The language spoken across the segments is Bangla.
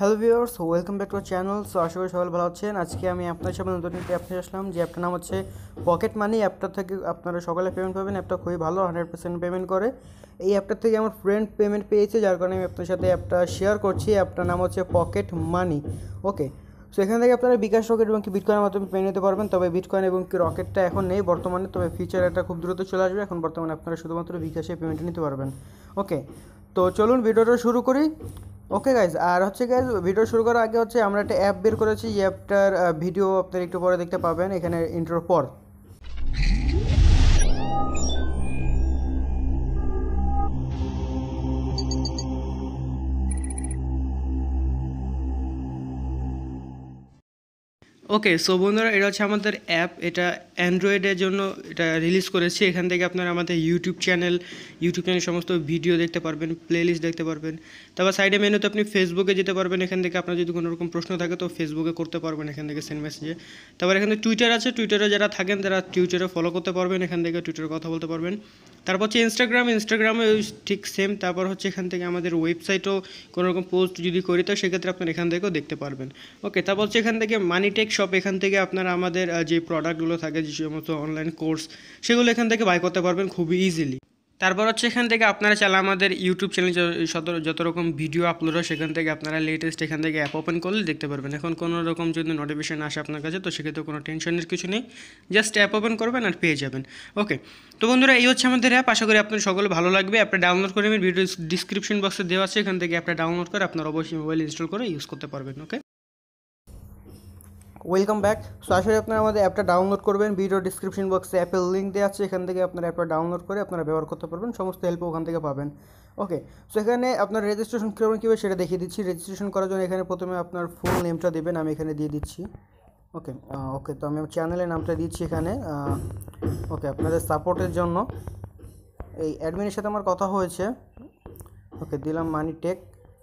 hello viewers welcome back to channel so আশা করি সবাই ভালো আছেন আজকে আমি আপনার সামনে নতুন একটি অ্যাপ নিয়ে আসলাম যে অ্যাপটার নাম হচ্ছে পকেট মানি অ্যাপটা থেকে আপনারা সকালে পেমেন্ট পাবেন অ্যাপটা খুবই ভালো হান্ড্রেড পার্সেন্ট পেমেন্ট করে এই অ্যাপটা থেকে আমার ফ্রেন্ড পেমেন্ট পেয়েছে যার কারণে আমি আপনার সাথে অ্যাপটা শেয়ার করছি অ্যাপটার নাম হচ্ছে পকেট মানি ওকে সো এখান থেকে আপনারা বিকাশ রকেট এবং কি বিটকয়েনের মাধ্যমে পেয়ে নিতে পারবেন তবে বিটকয়েন এবং কি রকেটটা এখন নেই বর্তমানে তবে ফিচার একটা খুব দ্রুত চলে আসবে এখন বর্তমানে আপনারা শুধুমাত্র বিকাশে পেমেন্ট নিতে পারবেন ওকে তো চলুন ভিডিওটা শুরু করি ওকে গাইজ আর হচ্ছে গাইজ ভিডিও শুরু করার আগে হচ্ছে আমরা একটা অ্যাপ বের করেছি এই অ্যাপটার ভিডিও আপনারা একটু পরে দেখতে পাবেন এখানে ইন্ট্রোর পর ওকে সো বন্ধুরা এটা হচ্ছে আমাদের অ্যাপ এটা অ্যান্ড্রয়েডের জন্য এটা রিলিজ করেছি এখান থেকে আপনারা আমাদের ইউটিউব চ্যানেল ইউটিউব চ্যানেল সমস্ত ভিডিও দেখতে পারবেন প্লেলিস্ট দেখতে পারবেন তারপর সাইডে মেনুতে আপনি ফেসবুকে যেতে পারবেন এখান থেকে আপনার যদি কোনো রকম প্রশ্ন থাকে তো ফেসবুকে করতে পারবেন এখান থেকে সেন্ড মেসেজে তারপর এখানে টুইটার আছে টুইটারে যারা থাকেন তারা টুইটারে ফলো করতে পারবেন এখান থেকে টুইটারে কথা বলতে পারবেন তারপর হচ্ছে ইনস্টাগ্রাম ইনস্টাগ্রামে ঠিক সেম তারপর হচ্ছে এখান থেকে আমাদের ওয়েবসাইটও কোনো রকম পোস্ট যদি করি তো সেক্ষেত্রে আপনারা এখান থেকেও দেখতে পারবেন ওকে তারপর হচ্ছে এখান থেকে মানি শপ এখান থেকে আপনারা আমাদের যে প্রোডাক্টগুলো থাকে যে সমস্ত অনলাইন কোর্স সেগুলো এখান থেকে বাই করতে পারবেন খুবই ইজিলি তারপর হচ্ছে এখান থেকে আপনারা চালা আমাদের ইউটিউব চ্যানেল যত রকম ভিডিও আপলোড হয় সেখান থেকে আপনারা লেটেস্ট এখান থেকে অ্যাপ ওপেন করলে দেখতে পারবেন এখন কোনো রকম যদি নোটিফিকেশান আসে আপনার কাছে তো সেক্ষেত্রে কোনো টেনশনের কিছু নেই জাস্ট অ্যাপ ওপেন করবেন আর পেয়ে যাবেন ওকে তো বন্ধুরা এই হচ্ছে আমাদের অ্যাপ আশা করি আপনার সকলে ভালো লাগবে অ্যাপটা ডাউনলোড করে নেবেন ভিডিও ডিসক্রিপশন বক্সে দেওয়া আছে এখান থেকে অ্যাপটা ডাউনলোড করে আপনার অবশ্যই মোবাইল ইনস্টল করে ইউজ করতে পারবেন ওকে ওয়েলকাম ব্যাক সো আসলে আপনারা আমাদের অ্যাপটা ডাউনলোড করবেন ভিডিও ডিসক্রিপশন বক্সে অ্যাপের লিঙ্ক দেওয়া আছে এখান থেকে আপনারা অ্যাপটা ডাউনলোড করে আপনারা ব্যবহার করতে পারবেন সমস্ত হেল্প ওখান থেকে পাবেন ওকে সো এখানে আপনার রেজিস্ট্রেশন করবেন কীভাবে সেটা দেখিয়ে দিচ্ছি রেজিস্ট্রেশন করার জন্য এখানে প্রথমে আপনার ফুল নেমটা দেবেন আমি এখানে দিয়ে দিচ্ছি ওকে ওকে তো আমি চ্যানেলের নামটা দিচ্ছি এখানে ওকে আপনাদের সাপোর্টের জন্য এই অ্যাডমিনের সাথে আমার কথা হয়েছে ওকে দিলাম মানি টেক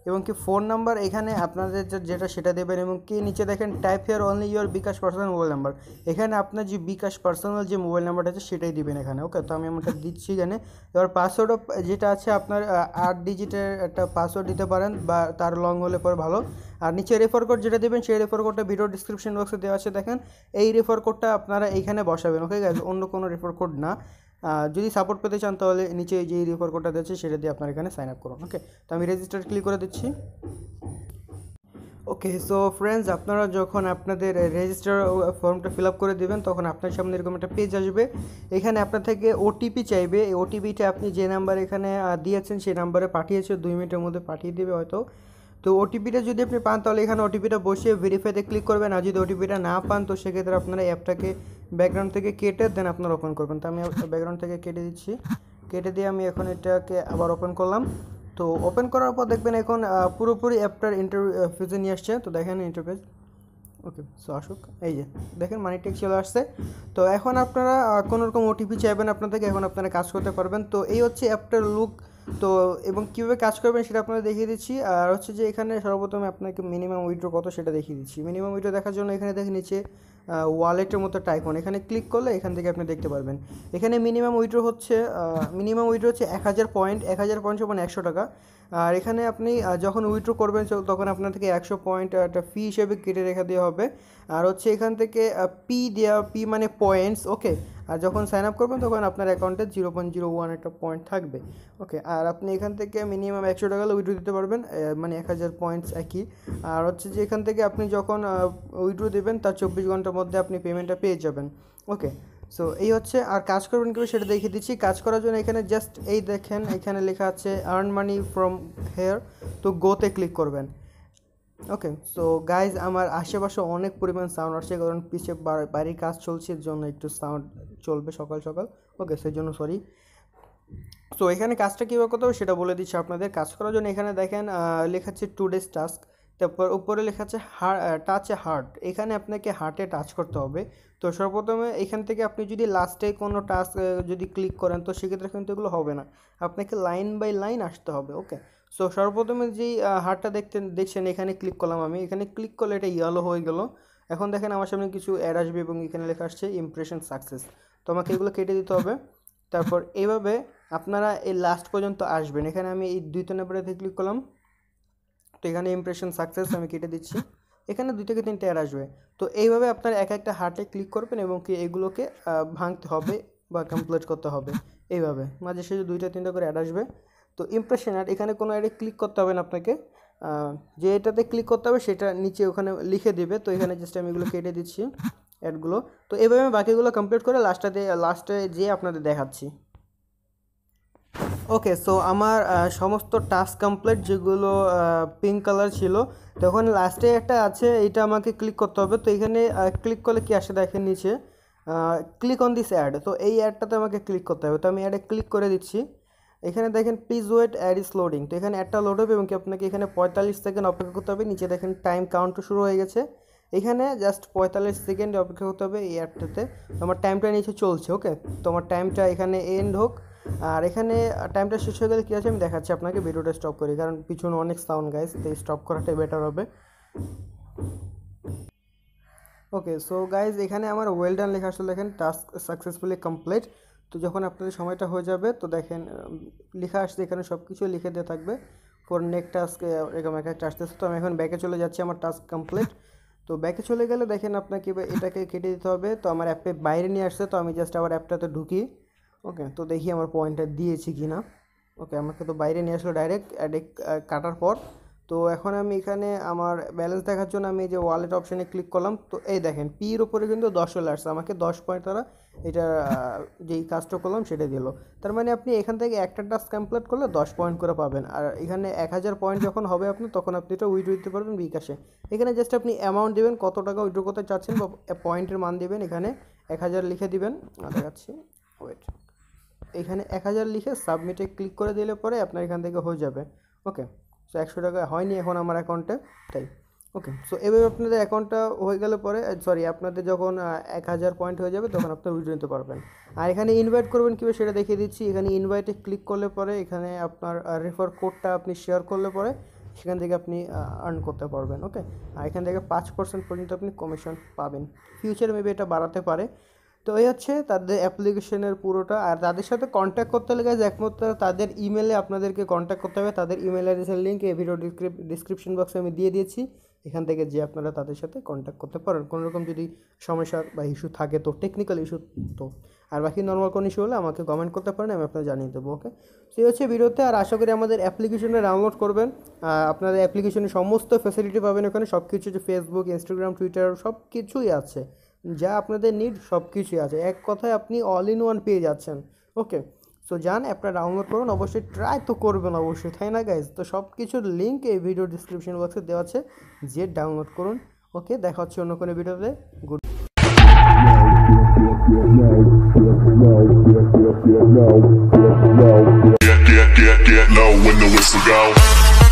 এবং কি ফোন নাম্বার এখানে আপনাদের যেটা সেটা দেবেন এবং কি নিচে দেখেন type here only your bKash personal mobile number এখানে আপনার যে বিকাশ পার্সোনাল যে মোবাইল নাম্বারটা আছে সেটাই দিবেন এখানে ওকে তো আমি আমারটা দিচ্ছি এখানে এবার পাসওয়ার্ডও যেটা আছে আপনার আট ডিজিটের একটা পাসওয়ার্ড দিতে পারেন বা তার লং হলে পর ভালো আর নিচে রেফার কোড যেটা দেবেন সেই রেফার কোডটা ভিডিও ডিসক্রিপশন বক্সে দেওয়া আছে দেখেন এই রেফার কোডটা আপনারা এইখানে বসাবেন ওকে অন্য কোনো রেফার কোড না যদি সাপোর্ট পেতে চান তাহলে নিচে যে রেফার কোডটা দিচ্ছে সেটা দিয়ে আপনারা এখানে সাইন আপ করুন ওকে তো আমি রেজিস্টার ক্লিক করে দিচ্ছি ওকে সো ফ্রেন্ডস আপনারা যখন আপনাদের রেজিস্টার ফর্মটা ফিল আপ করে দেবেন তখন আপনার সামনে এরকম একটা পেজ আসবে এখানে আপনার থেকে ওটিপি চাইবে এই ওটিপিটা আপনি যে নাম্বার এখানে দিয়েছেন সেই নাম্বারে পাঠিয়েছে দুই মিনিটের মধ্যে পাঠিয়ে দেবে হয়তো তো ওটিপিটা যদি আপনি পান তাহলে এখানে ওটিপিটা বসিয়ে ভেরিফাইতে ক্লিক করবেন আর যদি ওটিপিটা না পান তো সেক্ষেত্রে আপনারা অ্যাপটাকে ব্যাকগ্রাউন্ড থেকে কেটে দেন আপনারা ওপেন করবেন তো আমি ব্যাকগ্রাউন্ড থেকে কেটে দিচ্ছি কেটে দিয়ে আমি এখন এটাকে আবার ওপেন করলাম তো ওপেন করার পর দেখবেন এখন পুরোপুরি অ্যাপটার ইন্টারফেসে নিয়ে আসছে তো দেখেন ইন্টারফেস ওকে সো আসুক এই যে দেখেন মানি টেক চলে আসছে তো এখন আপনারা কোনোরকম ওটিপি চাইবেন আপনাদেরকে এখন আপনারা কাজ করতে পারবেন তো এই হচ্ছে অ্যাপটার লুক তো এবং কীভাবে কাজ করবেন সেটা আপনারা দেখিয়ে দিচ্ছি আর হচ্ছে যে এখানে সর্বপ্রথমে আপনাকে মিনিমাম উইড্রো কত সেটা দেখিয়ে দিচ্ছি মিনিমাম উইড্রো দেখার জন্য এখানে দেখে নিচ্ছে ওয়ালেটের মতো টাইকন এখানে ক্লিক করলে এখান থেকে আপনি দেখতে পারবেন এখানে মিনিমাম উইড্রো হচ্ছে মিনিমাম উইড্রো হচ্ছে এক হাজার পয়েন্ট এক হাজার পয়েন্ট সমান একশো টাকা আর এখানে আপনি যখন উইড্রো করবেন তখন আপনার থেকে একশো পয়েন্ট একটা ফি হিসেবে কেটে রেখে দেওয়া হবে আর হচ্ছে এখান থেকে পি দেওয়া পি মানে পয়েন্টস ওকে আর যখন সাইন আপ করবেন তখন আপনার অ্যাকাউন্টে জিরো পয়েন্ট জিরো ওয়ান একটা পয়েন্ট থাকবে ওকে আর আপনি এখান থেকে মিনিমাম একশো টাকা উইড্রো দিতে পারবেন মানে এক হাজার পয়েন্টস একই আর হচ্ছে যে এখান থেকে আপনি যখন উইড্রো দেবেন তার চব্বিশ ঘন্টার মধ্যে আপনি পেমেন্টটা পেয়ে যাবেন ওকে সো এই হচ্ছে আর কাজ করবেন কীভাবে সেটা দেখিয়ে দিচ্ছি কাজ করার জন্য এখানে জাস্ট এই দেখেন এখানে লেখা আছে আর্ন মানি ফ্রম হেয়ার তো গোতে ক্লিক করবেন ওকে সো গাইজ আমার আশেপাশে অনেক পরিমাণ সাউন্ড আসছে কারণ পিছিয়ে বাড়ির কাজ চলছে এর জন্য একটু সাউন্ড চলবে সকাল সকাল ওকে সেই জন্য সরি সো এখানে কাজটা কীভাবে করতে হবে সেটা বলে দিচ্ছি আপনাদের কাজ করার জন্য এখানে দেখেন লেখা আছে টু ডেজ টাস্ক তারপর উপরে লেখা আছে টাচ এ হার্ট এখানে আপনাকে হার্টে টাচ করতে হবে তো সর্বপ্রথমে এখান থেকে আপনি যদি লাস্টে কোনো টাস্ক যদি ক্লিক করেন তো সেক্ষেত্রে কিন্তু এগুলো হবে না আপনাকে লাইন বাই লাইন আসতে হবে ওকে সো সর্বপ্রথমে যেই হারটা দেখতে দেখছেন এখানে ক্লিক করলাম আমি এখানে ক্লিক করলে এটা ইয়েলো হয়ে গেল এখন দেখেন আমার সামনে কিছু অ্যাড আসবে এবং এখানে লেখা আসছে ইমপ্রেশন সাকসেস তো আমাকে এগুলো কেটে দিতে হবে তারপর এইভাবে আপনারা এই লাস্ট পর্যন্ত আসবেন এখানে আমি এই দুইটা নাম্বারেতে ক্লিক করলাম তো এখানে ইমপ্রেশন সাকসেস আমি কেটে দিচ্ছি এখানে দুই থেকে তিনটে অ্যাড আসবে তো এইভাবে আপনার এক একটা হার্টে ক্লিক করবেন এবং কি এগুলোকে ভাঙতে হবে বা কমপ্লিট করতে হবে এইভাবে মাঝে সাঝে দুইটা তিনটা করে অ্যাড আসবে তো ইমপ্রেশন অ্যাড এখানে কোনো অ্যাডে ক্লিক করতে হবে না আপনাকে যে এটাতে ক্লিক করতে হবে সেটা নিচে ওখানে লিখে দেবে তো এখানে জাস্ট আমি এগুলো কেটে দিচ্ছি অ্যাডগুলো তো এভাবে আমি বাকিগুলো কমপ্লিট করে লাস্টটাতে লাস্টে যেয়ে আপনাদের দেখাচ্ছি ওকে সো আমার সমস্ত টাস্ক কমপ্লিট যেগুলো পিঙ্ক কালার ছিল তখন লাস্টে একটা আছে এটা আমাকে ক্লিক করতে হবে তো এখানে ক্লিক করলে কি আসে দেখেন নিচে ক্লিক অন দিস অ্যাড তো এই অ্যাডটাতে আমাকে ক্লিক করতে হবে তো আমি অ্যাডে ক্লিক করে দিচ্ছি এখানে দেখেন please wait ad is loading তো এখানে একটা লোড হবে এবং কি আপনাকে এখানে পঁয়তাল্লিশ সেকেন্ড অপেক্ষা করতে হবে নিচে দেখেন টাইম কাউন্ট শুরু হয়ে গেছে এখানে জাস্ট পঁয়তাল্লিশ সেকেন্ড অপেক্ষা করতে হবে এই অ্যাপটাতে তোমার টাইমটা নিচে চলছে ওকে তোমার টাইমটা এখানে এন্ড হোক আর এখানে টাইমটা শেষ হয়ে গেলে কী আছে আমি দেখাচ্ছি আপনাকে ভিডিওটা স্টপ করি কারণ পিছনে অনেক সাউন্ড গাইস এই স্টপ করাটাই বেটার হবে ওকে সো গাইজ এখানে আমার ওয়েল ডান লেখা আসলে দেখেন টাস্ক সাকসেসফুলি কমপ্লিট তো যখন আপনাদের সময়টা হয়ে যাবে তো দেখেন লেখা আসছে এখানে সব কিছু লিখে দিয়ে থাকবে ফর নেক্সট টাস্ক এরকম এক একটা আসতেছে তো আমি এখন ব্যাকে চলে যাচ্ছি আমার টাস্ক কমপ্লিট তো ব্যাকে চলে গেলে দেখেন আপনাকে এটাকে কেটে দিতে হবে তো আমার অ্যাপে বাইরে নিয়ে আসছে তো আমি জাস্ট আবার অ্যাপটাতে ঢুকি ওকে তো দেখি আমার পয়েন্টটা দিয়েছি কি না ওকে আমাকে তো বাইরে নিয়ে আসলো ডাইরেক্ট অ্যাডে কাটার পর তো এখন আমি এখানে আমার ব্যালেন্স দেখার জন্য আমি যে ওয়ালেট অপশানে ক্লিক করলাম তো এই দেখেন পির ওপরে কিন্তু দশ চলে আসছে আমাকে দশ পয়েন্ট তারা এটা যেই কাজটা করলাম সেটা দিল তার মানে আপনি এখান থেকে একটা টাস্ক কমপ্লিট করলে দশ পয়েন্ট করে পাবেন আর এখানে এক হাজার পয়েন্ট যখন হবে আপনি তখন আপনি এটা উইড্রো দিতে পারবেন বিকাশে এখানে জাস্ট আপনি অ্যামাউন্ট দেবেন কত টাকা উইড্রো করতে চাচ্ছেন বা পয়েন্টের মান দেবেন এখানে এক হাজার লিখে দিবেন যাচ্ছে ওয়েট এখানে এক হাজার লিখে সাবমিটে ক্লিক করে দিলে পরে আপনার এখান থেকে হয়ে যাবে ওকে তো একশো টাকা হয়নি এখন আমার অ্যাকাউন্টে তাই ওকে সো এভাবে আপনাদের অ্যাকাউন্টটা হয়ে গেলে পরে সরি আপনাদের যখন এক হাজার পয়েন্ট হয়ে যাবে তখন আপনারা উইড্রো নিতে পারবেন আর এখানে ইনভাইট করবেন কীভাবে সেটা দেখিয়ে দিচ্ছি এখানে ইনভাইটে ক্লিক করলে পরে এখানে আপনার রেফার কোডটা আপনি শেয়ার করলে পরে সেখান থেকে আপনি আর্ন করতে পারবেন ওকে আর এখান থেকে পাঁচ পার্সেন্ট পর্যন্ত আপনি কমিশন পাবেন ফিউচারে মেবি এটা বাড়াতে পারে তো এই হচ্ছে তাদের অ্যাপ্লিকেশনের পুরোটা আর তাদের সাথে কন্ট্যাক্ট করতে লেগে একমাত্র তাদের ইমেলে আপনাদেরকে কন্ট্যাক্ট করতে হবে তাদের ইমেল অ্যাড্রেসের লিঙ্ক এই ভিডিও ডিসক্রিপশন বক্সে আমি দিয়ে দিয়েছি এখান থেকে যে আপনারা তাদের সাথে কন্ট্যাক্ট করতে পারেন কোনো রকম যদি সমস্যা বা ইস্যু থাকে তো টেকনিক্যাল ইস্যু তো আর বাকি নর্মাল কোনো ইস্যু হলে আমাকে কমেন্ট করতে পারেন আমি আপনাকে জানিয়ে দেবো ওকে তো এই হচ্ছে বিরুদ্ধে আর আশা করি আমাদের অ্যাপ্লিকেশনে ডাউনলোড করবেন আপনাদের অ্যাপ্লিকেশনে সমস্ত ফ্যাসিলিটি পাবেন ওখানে সব কিছু যে ফেসবুক ইনস্টাগ্রাম টুইটার সব কিছুই আছে যা আপনাদের নিড সব কিছুই আছে এক কথায় আপনি অল ইন ওয়ান পেয়ে যাচ্ছেন ওকে সো যান অ্যাপটা ডাউনলোড করুন অবশ্যই ট্রাই তো করবেন অবশ্যই তাই না গাইজ তো সব কিছুর লিঙ্ক এই ভিডিও ডিসক্রিপশন বক্সে দেওয়া আছে যে ডাউনলোড করুন ওকে দেখা হচ্ছে অন্য কোনো ভিডিওতে গুড Get,